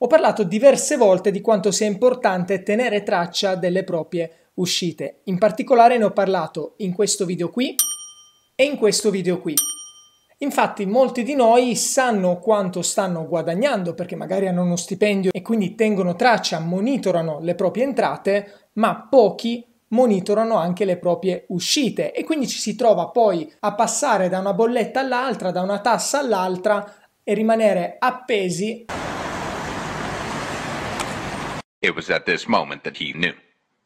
Ho parlato diverse volte di quanto sia importante tenere traccia delle proprie uscite. In particolare ne ho parlato in questo video qui e in questo video qui. Infatti molti di noi sanno quanto stanno guadagnando perché magari hanno uno stipendio e quindi tengono traccia, monitorano le proprie entrate, ma pochi monitorano anche le proprie uscite e quindi ci si trova poi a passare da una bolletta all'altra, da una tassa all'altra e rimanere appesi It was at this moment that he knew.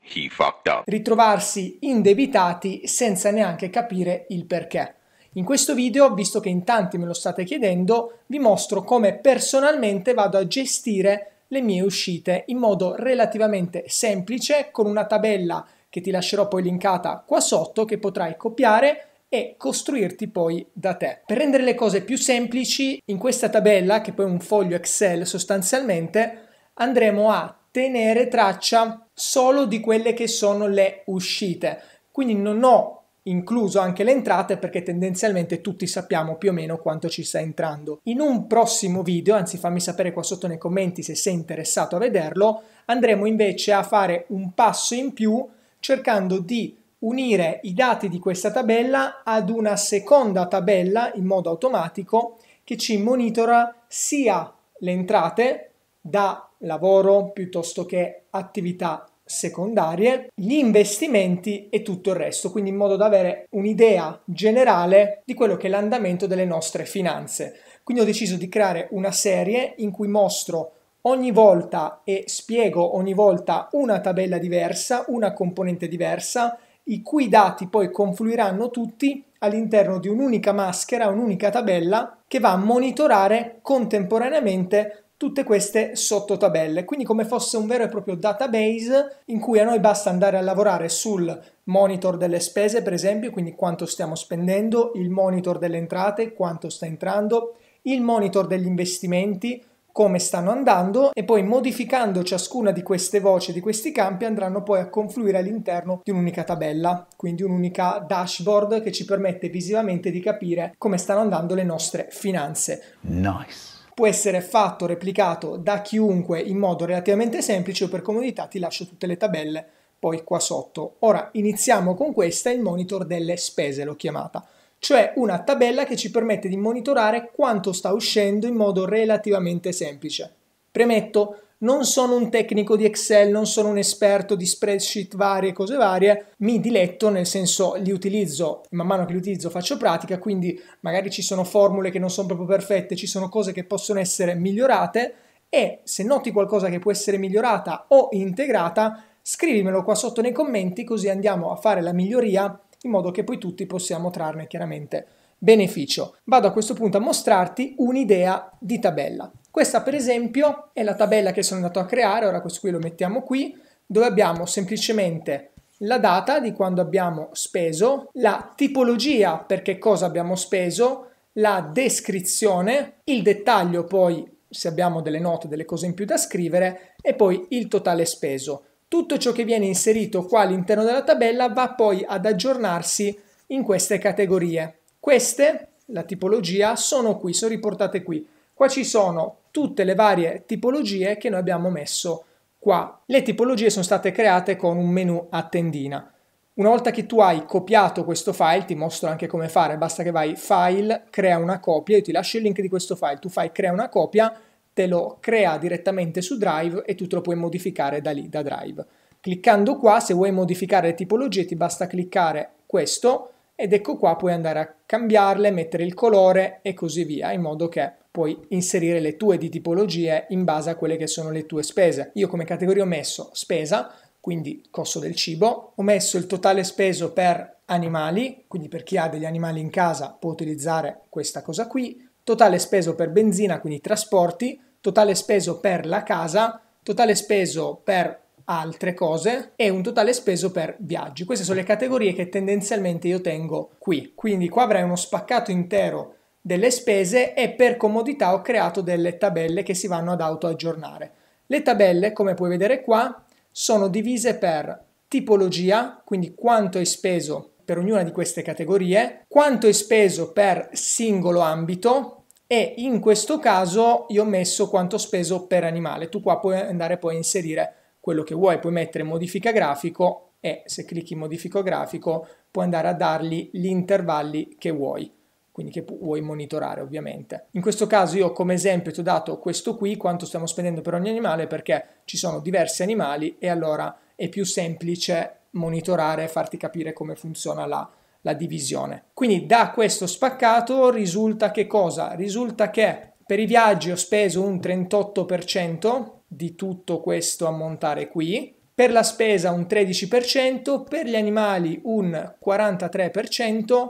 He fucked up. Ritrovarsi indebitati senza neanche capire il perché. In questo video, visto che in tanti me lo state chiedendo, vi mostro come personalmente vado a gestire le mie uscite in modo relativamente semplice con una tabella che ti lascerò poi linkata qua sotto che potrai copiare e costruirti poi da te. Per rendere le cose più semplici, in questa tabella, che poi è un foglio Excel sostanzialmente, andremo a tenere traccia solo di quelle che sono le uscite. Quindi non ho incluso anche le entrate perché tendenzialmente tutti sappiamo più o meno quanto ci sta entrando. In un prossimo video, anzi fammi sapere qua sotto nei commenti se sei interessato a vederlo, andremo invece a fare un passo in più cercando di unire i dati di questa tabella ad una seconda tabella in modo automatico che ci monitora sia le entrate da lavoro piuttosto che attività secondarie, gli investimenti e tutto il resto, quindi in modo da avere un'idea generale di quello che è l'andamento delle nostre finanze. Quindi ho deciso di creare una serie in cui mostro ogni volta e spiego ogni volta una tabella diversa, una componente diversa, i cui dati poi confluiranno tutti all'interno di un'unica maschera, un'unica tabella che va a monitorare contemporaneamente tutte queste sottotabelle, quindi come fosse un vero e proprio database in cui a noi basta andare a lavorare sul monitor delle spese, per esempio, quindi quanto stiamo spendendo, il monitor delle entrate, quanto sta entrando, il monitor degli investimenti, come stanno andando e poi modificando ciascuna di queste voci, di questi campi, andranno poi a confluire all'interno di un'unica tabella, quindi un'unica dashboard che ci permette visivamente di capire come stanno andando le nostre finanze. Nice può essere fatto, replicato da chiunque in modo relativamente semplice. o per comodità ti lascio tutte le tabelle poi qua sotto. Ora iniziamo con questa, il monitor delle spese l'ho chiamata, cioè una tabella che ci permette di monitorare quanto sta uscendo in modo relativamente semplice. Premetto non sono un tecnico di Excel, non sono un esperto di spreadsheet varie, cose varie, mi diletto nel senso li utilizzo, man mano che li utilizzo faccio pratica, quindi magari ci sono formule che non sono proprio perfette, ci sono cose che possono essere migliorate e se noti qualcosa che può essere migliorata o integrata, scrivimelo qua sotto nei commenti così andiamo a fare la miglioria in modo che poi tutti possiamo trarne chiaramente beneficio. Vado a questo punto a mostrarti un'idea di tabella. Questa per esempio è la tabella che sono andato a creare, ora questo qui lo mettiamo qui, dove abbiamo semplicemente la data di quando abbiamo speso, la tipologia per che cosa abbiamo speso, la descrizione, il dettaglio poi se abbiamo delle note, delle cose in più da scrivere e poi il totale speso. Tutto ciò che viene inserito qua all'interno della tabella va poi ad aggiornarsi in queste categorie. Queste, la tipologia, sono qui, sono riportate qui. Qua ci sono tutte le varie tipologie che noi abbiamo messo qua. Le tipologie sono state create con un menu a tendina. Una volta che tu hai copiato questo file, ti mostro anche come fare, basta che vai file, crea una copia, io ti lascio il link di questo file, tu fai crea una copia, te lo crea direttamente su Drive e tu te lo puoi modificare da lì, da Drive. Cliccando qua, se vuoi modificare le tipologie, ti basta cliccare questo, ed ecco qua puoi andare a cambiarle, mettere il colore e così via in modo che puoi inserire le tue di tipologie in base a quelle che sono le tue spese. Io come categoria ho messo spesa, quindi costo del cibo, ho messo il totale speso per animali, quindi per chi ha degli animali in casa può utilizzare questa cosa qui, totale speso per benzina, quindi trasporti, totale speso per la casa, totale speso per altre cose e un totale speso per viaggi. Queste sono le categorie che tendenzialmente io tengo qui. Quindi qua avrai uno spaccato intero delle spese e per comodità ho creato delle tabelle che si vanno ad auto aggiornare. Le tabelle, come puoi vedere qua, sono divise per tipologia, quindi quanto hai speso per ognuna di queste categorie, quanto hai speso per singolo ambito e in questo caso io ho messo quanto speso per animale. Tu qua puoi andare poi a inserire quello che vuoi, puoi mettere modifica grafico e se clicchi modifico grafico puoi andare a dargli gli intervalli che vuoi quindi che vuoi monitorare ovviamente. In questo caso io come esempio ti ho dato questo qui, quanto stiamo spendendo per ogni animale, perché ci sono diversi animali e allora è più semplice monitorare e farti capire come funziona la, la divisione. Quindi da questo spaccato risulta che cosa? Risulta che per i viaggi ho speso un 38%, di tutto questo ammontare qui, per la spesa un 13%, per gli animali un 43%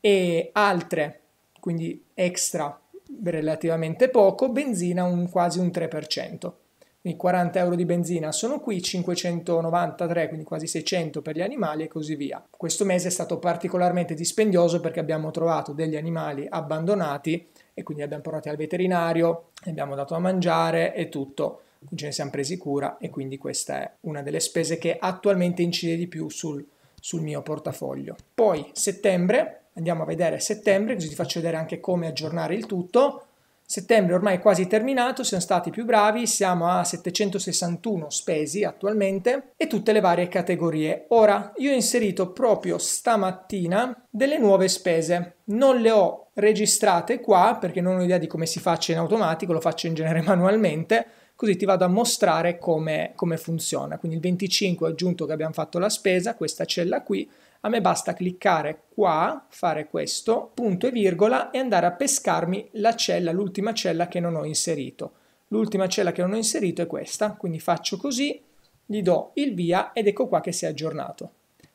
e altre, quindi extra relativamente poco, benzina un, quasi un 3%. Quindi 40 euro di benzina sono qui, 593, quindi quasi 600 per gli animali e così via. Questo mese è stato particolarmente dispendioso perché abbiamo trovato degli animali abbandonati e quindi li abbiamo portati al veterinario, li abbiamo dato a mangiare e tutto ce ne siamo presi cura e quindi questa è una delle spese che attualmente incide di più sul, sul mio portafoglio. Poi settembre, andiamo a vedere settembre, così ti faccio vedere anche come aggiornare il tutto. Settembre ormai è quasi terminato, siamo stati più bravi, siamo a 761 spesi attualmente e tutte le varie categorie. Ora, io ho inserito proprio stamattina delle nuove spese, non le ho registrate qua perché non ho idea di come si faccia in automatico, lo faccio in genere manualmente, così ti vado a mostrare come, come funziona. Quindi il 25 ho aggiunto che abbiamo fatto la spesa, questa cella qui, a me basta cliccare qua, fare questo, punto e virgola e andare a pescarmi la cella, l'ultima cella che non ho inserito. L'ultima cella che non ho inserito è questa, quindi faccio così, gli do il via ed ecco qua che si è aggiornato.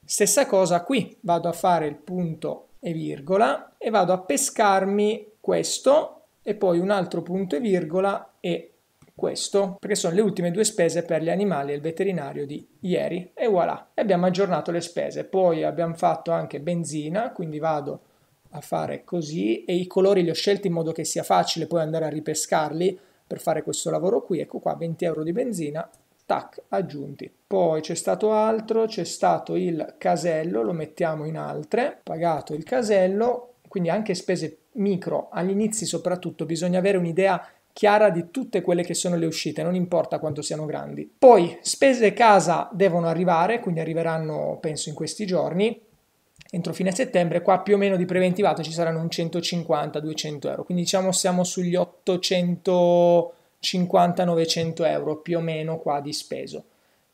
Stessa cosa qui, vado a fare il punto e virgola e vado a pescarmi questo e poi un altro punto e virgola e questo perché sono le ultime due spese per gli animali e il veterinario di ieri e voilà e abbiamo aggiornato le spese poi abbiamo fatto anche benzina quindi vado a fare così e i colori li ho scelti in modo che sia facile poi andare a ripescarli per fare questo lavoro qui ecco qua 20 euro di benzina tac aggiunti poi c'è stato altro c'è stato il casello lo mettiamo in altre pagato il casello quindi anche spese micro all'inizio soprattutto bisogna avere un'idea chiara di tutte quelle che sono le uscite, non importa quanto siano grandi. Poi spese casa devono arrivare, quindi arriveranno penso in questi giorni, entro fine settembre, qua più o meno di preventivato ci saranno un 150-200 euro, quindi diciamo siamo sugli 850-900 euro più o meno qua di speso.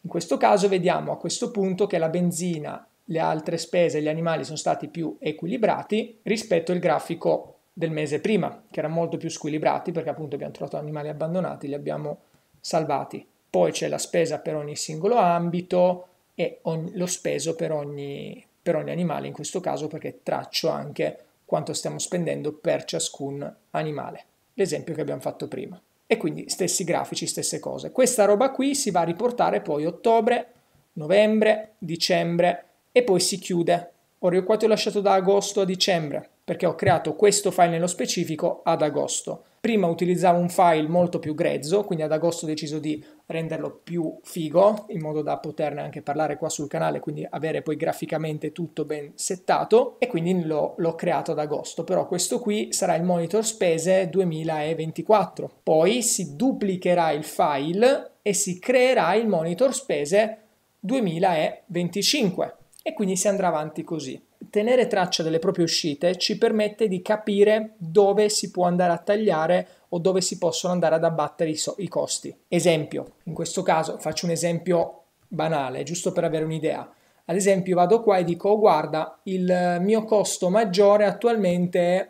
In questo caso vediamo a questo punto che la benzina, le altre spese, e gli animali sono stati più equilibrati rispetto al grafico del mese prima, che erano molto più squilibrati perché appunto abbiamo trovato animali abbandonati, li abbiamo salvati. Poi c'è la spesa per ogni singolo ambito e ogni, lo speso per ogni, per ogni animale, in questo caso perché traccio anche quanto stiamo spendendo per ciascun animale, l'esempio che abbiamo fatto prima. E quindi stessi grafici, stesse cose. Questa roba qui si va a riportare poi ottobre, novembre, dicembre e poi si chiude. Ora io qua ti ho lasciato da agosto a dicembre, perché ho creato questo file nello specifico ad agosto. Prima utilizzavo un file molto più grezzo, quindi ad agosto ho deciso di renderlo più figo, in modo da poterne anche parlare qua sul canale, quindi avere poi graficamente tutto ben settato, e quindi l'ho creato ad agosto. Però questo qui sarà il monitor spese 2024. Poi si duplicherà il file e si creerà il monitor spese 2025. E quindi si andrà avanti così tenere traccia delle proprie uscite ci permette di capire dove si può andare a tagliare o dove si possono andare ad abbattere i, so- i costi. Esempio, in questo caso faccio un esempio banale, giusto per avere un'idea. Ad esempio vado qua e dico oh, guarda, il mio costo maggiore attualmente è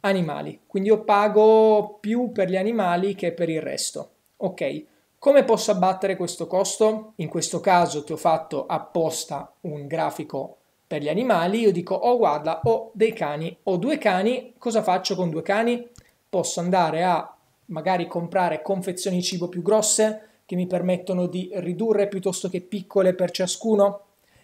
animali, quindi io pago più per gli animali che per il resto. Ok, come posso abbattere questo costo? In questo caso ti ho fatto apposta un grafico per gli animali io dico oh guarda ho dei cani, ho due cani, cosa faccio con due cani? Posso andare a magari comprare confezioni di cibo più grosse che mi permettono di ridurre piuttosto che piccole per ciascuno.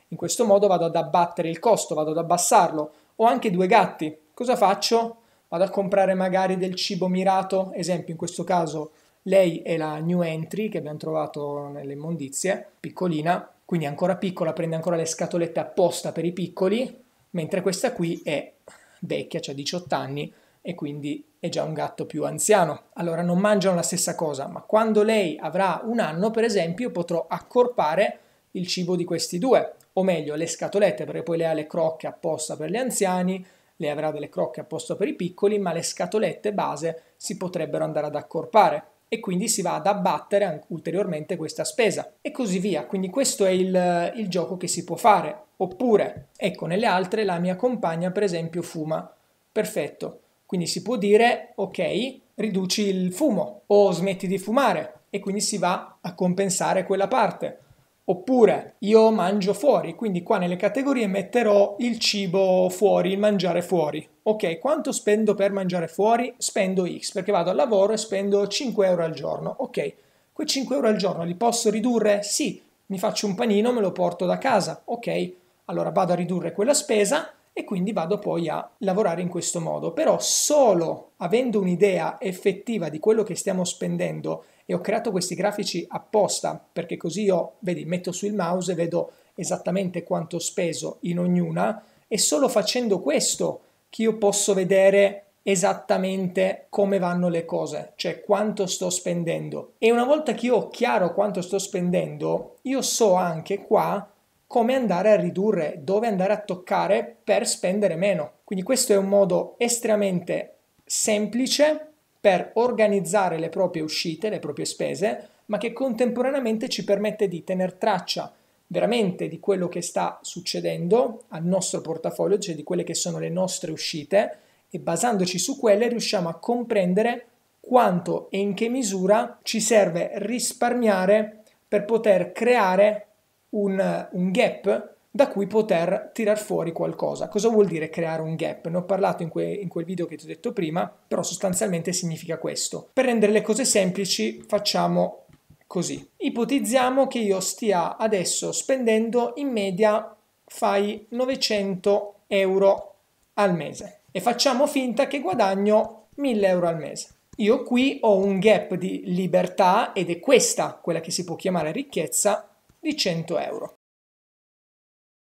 In questo modo vado ad abbattere il costo, vado ad abbassarlo. Ho anche due gatti, cosa faccio? Vado a comprare magari del cibo mirato, esempio in questo caso lei è la new entry che abbiamo trovato nelle immondizie, piccolina, quindi ancora piccola, prende ancora le scatolette apposta per i piccoli, mentre questa qui è vecchia, cioè 18 anni, e quindi è già un gatto più anziano. Allora non mangiano la stessa cosa, ma quando lei avrà un anno, per esempio, potrò accorpare il cibo di questi due, o meglio le scatolette, perché poi lei ha le crocche apposta per gli anziani, lei avrà delle crocche apposta per i piccoli, ma le scatolette base si potrebbero andare ad accorpare e quindi si va ad abbattere ulteriormente questa spesa e così via. Quindi questo è il, il gioco che si può fare. Oppure, ecco, nelle altre la mia compagna per esempio fuma. Perfetto. Quindi si può dire, ok, riduci il fumo o smetti di fumare e quindi si va a compensare quella parte. Oppure io mangio fuori, quindi qua nelle categorie metterò il cibo fuori, il mangiare fuori. Ok, quanto spendo per mangiare fuori? Spendo X perché vado al lavoro e spendo 5 euro al giorno. Ok, quei 5 euro al giorno li posso ridurre? Sì, mi faccio un panino, me lo porto da casa. Ok, allora vado a ridurre quella spesa e quindi vado poi a lavorare in questo modo. Però solo avendo un'idea effettiva di quello che stiamo spendendo e ho creato questi grafici apposta perché così io, vedi, metto sul mouse e vedo esattamente quanto ho speso in ognuna e solo facendo questo che io posso vedere esattamente come vanno le cose, cioè quanto sto spendendo. E una volta che io ho chiaro quanto sto spendendo, io so anche qua come andare a ridurre, dove andare a toccare per spendere meno. Quindi questo è un modo estremamente semplice per organizzare le proprie uscite, le proprie spese, ma che contemporaneamente ci permette di tenere traccia veramente di quello che sta succedendo al nostro portafoglio, cioè di quelle che sono le nostre uscite e basandoci su quelle riusciamo a comprendere quanto e in che misura ci serve risparmiare per poter creare un, un gap da cui poter tirar fuori qualcosa. Cosa vuol dire creare un gap? Ne ho parlato in, que- in quel video che ti ho detto prima, però sostanzialmente significa questo. Per rendere le cose semplici facciamo così. Ipotizziamo che io stia adesso spendendo in media fai 900 euro al mese e facciamo finta che guadagno 1000 euro al mese. Io qui ho un gap di libertà ed è questa quella che si può chiamare ricchezza di 100 euro.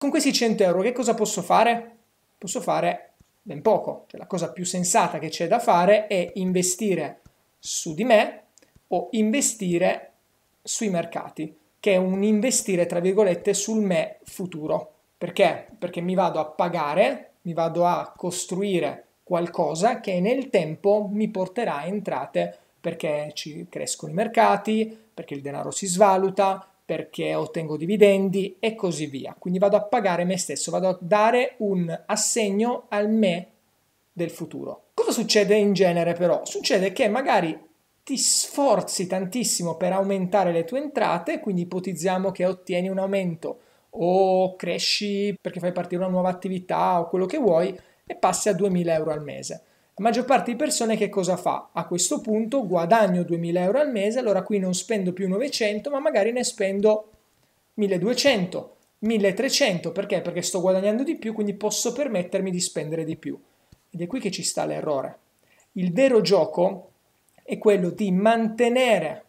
Con questi 100 euro che cosa posso fare? Posso fare ben poco, cioè la cosa più sensata che c'è da fare è investire su di me o investire sui mercati, che è un investire tra virgolette sul me futuro. Perché? Perché mi vado a pagare, mi vado a costruire qualcosa che nel tempo mi porterà entrate perché ci crescono i mercati, perché il denaro si svaluta, perché ottengo dividendi e così via. Quindi vado a pagare me stesso, vado a dare un assegno al me del futuro. Cosa succede in genere però? Succede che magari ti sforzi tantissimo per aumentare le tue entrate, quindi ipotizziamo che ottieni un aumento o cresci perché fai partire una nuova attività o quello che vuoi e passi a 2000 euro al mese. La maggior parte di persone che cosa fa? A questo punto guadagno 2000 euro al mese, allora qui non spendo più 900, ma magari ne spendo 1200, 1300, perché? Perché sto guadagnando di più, quindi posso permettermi di spendere di più. Ed è qui che ci sta l'errore. Il vero gioco è quello di mantenere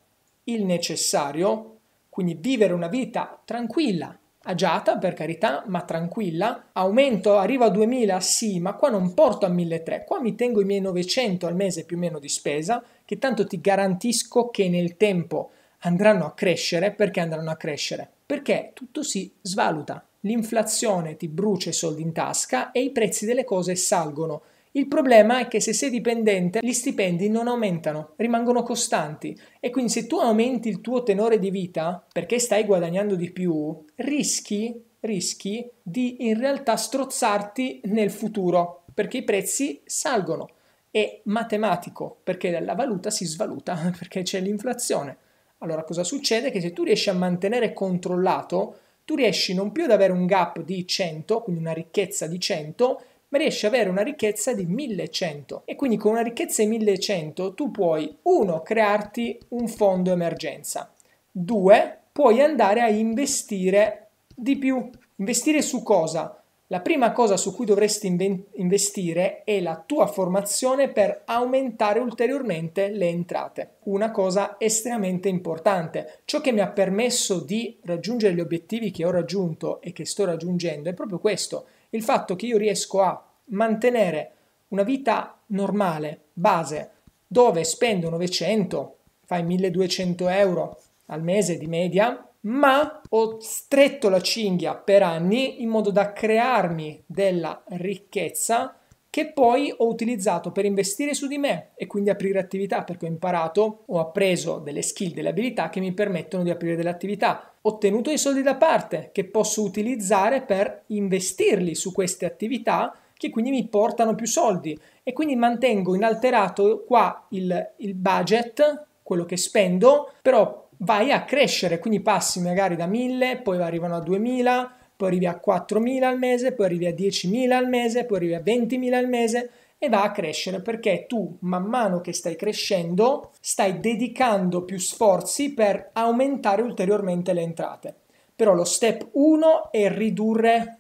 il necessario, quindi vivere una vita tranquilla, agiata per carità, ma tranquilla. Aumento, arrivo a 2000, sì, ma qua non porto a 1300, qua mi tengo i miei 900 al mese più o meno di spesa, che tanto ti garantisco che nel tempo andranno a crescere, perché andranno a crescere? Perché tutto si svaluta. L'inflazione ti brucia i soldi in tasca e i prezzi delle cose salgono. Il problema è che se sei dipendente gli stipendi non aumentano, rimangono costanti e quindi se tu aumenti il tuo tenore di vita perché stai guadagnando di più, rischi, rischi di in realtà strozzarti nel futuro perché i prezzi salgono. È matematico perché la valuta si svaluta perché c'è l'inflazione. Allora cosa succede? Che se tu riesci a mantenere controllato, tu riesci non più ad avere un gap di 100, quindi una ricchezza di 100, ma riesci ad avere una ricchezza di 1100 e quindi con una ricchezza di 1100 tu puoi 1 crearti un fondo emergenza, 2 puoi andare a investire di più. Investire su cosa? La prima cosa su cui dovresti investire è la tua formazione per aumentare ulteriormente le entrate. Una cosa estremamente importante. Ciò che mi ha permesso di raggiungere gli obiettivi che ho raggiunto e che sto raggiungendo è proprio questo, il fatto che io riesco a mantenere una vita normale, base, dove spendo 900, fai 1200 euro al mese di media, ma ho stretto la cinghia per anni in modo da crearmi della ricchezza che poi ho utilizzato per investire su di me e quindi aprire attività perché ho imparato, ho appreso delle skill, delle abilità che mi permettono di aprire delle attività. Ho tenuto dei soldi da parte che posso utilizzare per investirli su queste attività che quindi mi portano più soldi e quindi mantengo inalterato qua il, il budget, quello che spendo, però vai a crescere, quindi passi magari da 1000, poi arrivano a 2000, poi arrivi a 4.000 al mese, poi arrivi a 10.000 al mese, poi arrivi a 20.000 al mese e va a crescere perché tu man mano che stai crescendo stai dedicando più sforzi per aumentare ulteriormente le entrate. Però lo step 1 è ridurre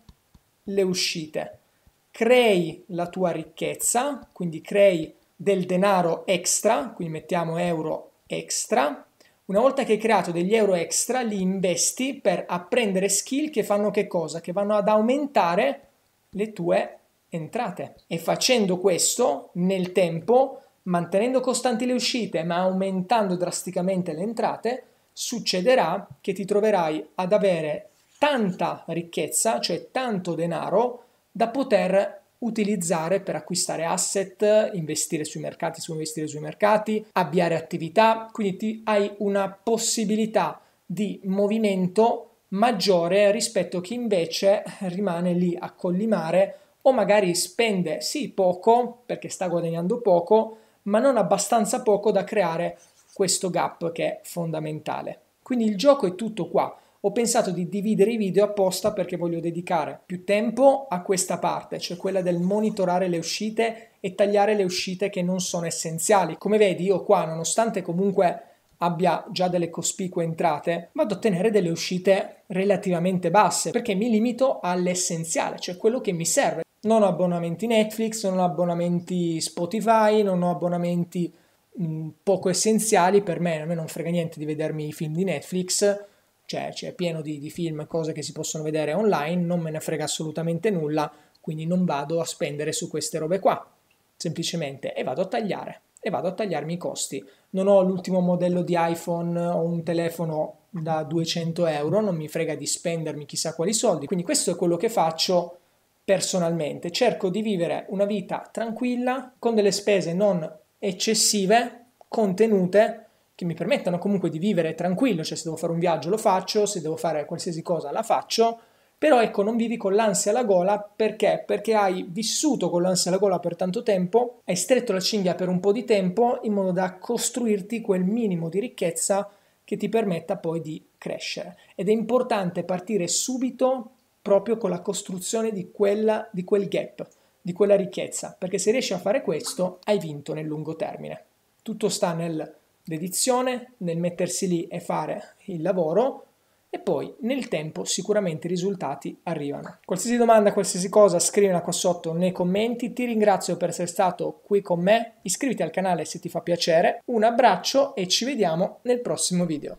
le uscite. Crei la tua ricchezza, quindi crei del denaro extra, quindi mettiamo euro extra una volta che hai creato degli euro extra, li investi per apprendere skill che fanno che cosa? Che vanno ad aumentare le tue entrate. E facendo questo nel tempo, mantenendo costanti le uscite ma aumentando drasticamente le entrate, succederà che ti troverai ad avere tanta ricchezza, cioè tanto denaro, da poter utilizzare per acquistare asset, investire sui mercati, su investire sui mercati, avviare attività, quindi ti, hai una possibilità di movimento maggiore rispetto a chi invece rimane lì a collimare o magari spende sì poco perché sta guadagnando poco, ma non abbastanza poco da creare questo gap che è fondamentale. Quindi il gioco è tutto qua ho pensato di dividere i video apposta perché voglio dedicare più tempo a questa parte, cioè quella del monitorare le uscite e tagliare le uscite che non sono essenziali. Come vedi io qua, nonostante comunque abbia già delle cospicue entrate, vado ad ottenere delle uscite relativamente basse, perché mi limito all'essenziale, cioè quello che mi serve. Non ho abbonamenti Netflix, non ho abbonamenti Spotify, non ho abbonamenti mh, mm, poco essenziali per me, a me non frega niente di vedermi i film di Netflix, c'è, cioè, c'è pieno di, di film, cose che si possono vedere online, non me ne frega assolutamente nulla, quindi non vado a spendere su queste robe qua, semplicemente, e vado a tagliare, e vado a tagliarmi i costi. Non ho l'ultimo modello di iPhone o un telefono da 200 euro, non mi frega di spendermi chissà quali soldi, quindi questo è quello che faccio personalmente, cerco di vivere una vita tranquilla, con delle spese non eccessive, contenute, che mi permettano comunque di vivere tranquillo, cioè se devo fare un viaggio lo faccio, se devo fare qualsiasi cosa la faccio, però ecco non vivi con l'ansia alla gola perché? Perché hai vissuto con l'ansia alla gola per tanto tempo, hai stretto la cinghia per un po' di tempo in modo da costruirti quel minimo di ricchezza che ti permetta poi di crescere. Ed è importante partire subito proprio con la costruzione di, quella, di quel gap, di quella ricchezza, perché se riesci a fare questo hai vinto nel lungo termine. Tutto sta nel dedizione, nel mettersi lì e fare il lavoro e poi nel tempo sicuramente i risultati arrivano. Qualsiasi domanda, qualsiasi cosa, scrivila qua sotto nei commenti. Ti ringrazio per essere stato qui con me. Iscriviti al canale se ti fa piacere. Un abbraccio e ci vediamo nel prossimo video.